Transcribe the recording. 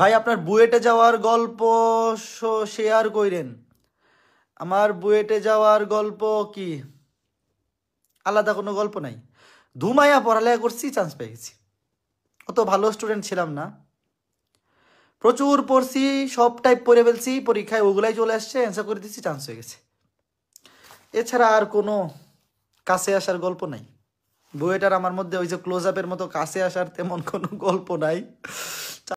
ভাই আপনার বুয়েটে যাওয়ার গল্প শেয়ার করেন আমার বুয়েটে যাওয়ার গল্প কি আলাদা কোনো গল্প নাই ধুমাইয়া পড়ালেখা করছি চান্স পেয়ে গেছি অত ভালো স্টুডেন্ট ছিলাম না প্রচুর পড়ছি সব টাইপ পড়ে ফেলছি পরীক্ষায় ওগুলাই চলে আসছে অ্যান্সার করে দিচ্ছি চান্স হয়ে গেছে এছাড়া আর কোনো কাছে আসার গল্প নাই বইটার আমার মধ্যে ওই যে ক্লোজ আপের মতো কাছে আসার তেমন কোনো গল্প নাই